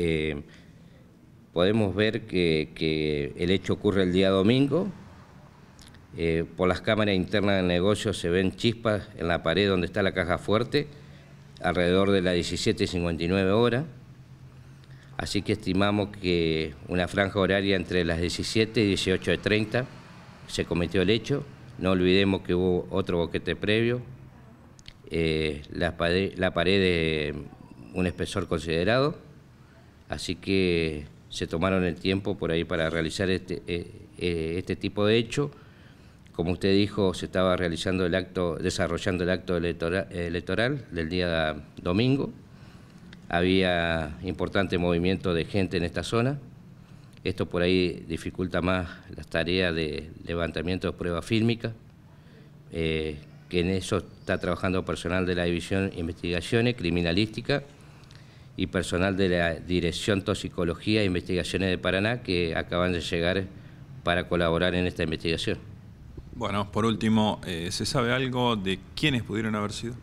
Eh, podemos ver que, el hecho ocurre el día domingo. Eh, por las cámaras internas del negocio se ven chispas en la pared donde está la caja fuerte, alrededor de las 17.59 horas. Así que estimamos que una franja horaria entre las 17 y 18.30 se cometió el hecho. No olvidemos que hubo otro boquete previo. Eh, la, pared, la pared de un espesor considerado Así que se tomaron el tiempo por ahí para realizar este, eh, eh, este, tipo de hecho. Como usted dijo, se estaba realizando el acto, desarrollando el acto electoral, del día domingo. Había importante movimiento de gente en esta zona. Esto por ahí dificulta más las tareas de levantamiento de pruebas fílmicas, eh, que en eso está trabajando personal de la División Investigaciones Criminalística y personal de la Dirección Toxicología e Investigaciones de Paraná que acaban de llegar para colaborar en esta investigación. Bueno, por último, eh, ¿se sabe algo de quiénes pudieron haber sido?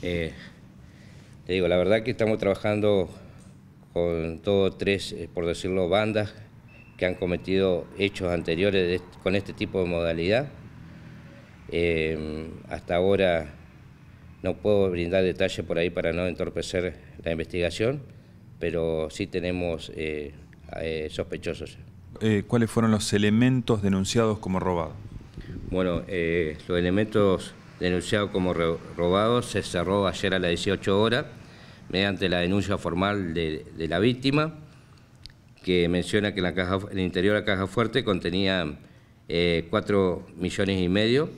Eh, te digo, la verdad que estamos trabajando con todos tres, eh, por decirlo, bandas que han cometido hechos anteriores con este tipo de modalidad. hasta ahora no puedo brindar detalles por ahí para no entorpecer la investigación, pero sí tenemos eh, eh, sospechosos. Eh, ¿Cuáles fueron los elementos denunciados como robados? Bueno, los elementos denunciados como robados se cerró ayer a las 18 horas mediante la denuncia formal de, la víctima que menciona que la caja, el interior de la caja fuerte contenía 4 millones y medio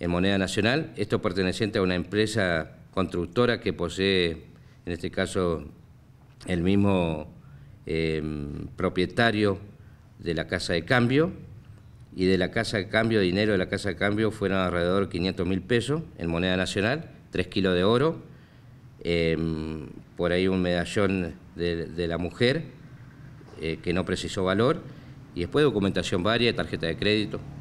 en moneda nacional, esto perteneciente a una empresa constructora que posee, en este caso, el mismo em, propietario de la casa de cambio, y de la casa de cambio, dinero de la casa de cambio, fueron alrededor de 500 mil pesos en moneda nacional, 3 kilos de oro, em, por ahí un medallón de, la mujer eh, que no precisó valor, y después documentación varia, tarjeta de crédito.